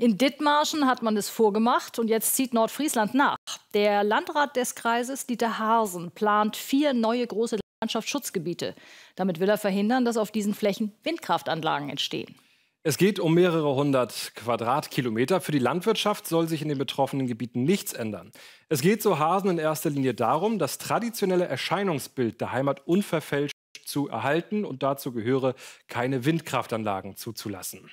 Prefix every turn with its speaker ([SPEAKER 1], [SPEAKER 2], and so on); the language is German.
[SPEAKER 1] In Dithmarschen hat man es vorgemacht und jetzt zieht Nordfriesland nach. Der Landrat des Kreises, Dieter Harsen, plant vier neue große Landschaftsschutzgebiete. Damit will er verhindern, dass auf diesen Flächen Windkraftanlagen entstehen.
[SPEAKER 2] Es geht um mehrere hundert Quadratkilometer. Für die Landwirtschaft soll sich in den betroffenen Gebieten nichts ändern. Es geht, so Hasen, in erster Linie darum, das traditionelle Erscheinungsbild der Heimat unverfälscht zu erhalten und dazu gehöre, keine Windkraftanlagen zuzulassen.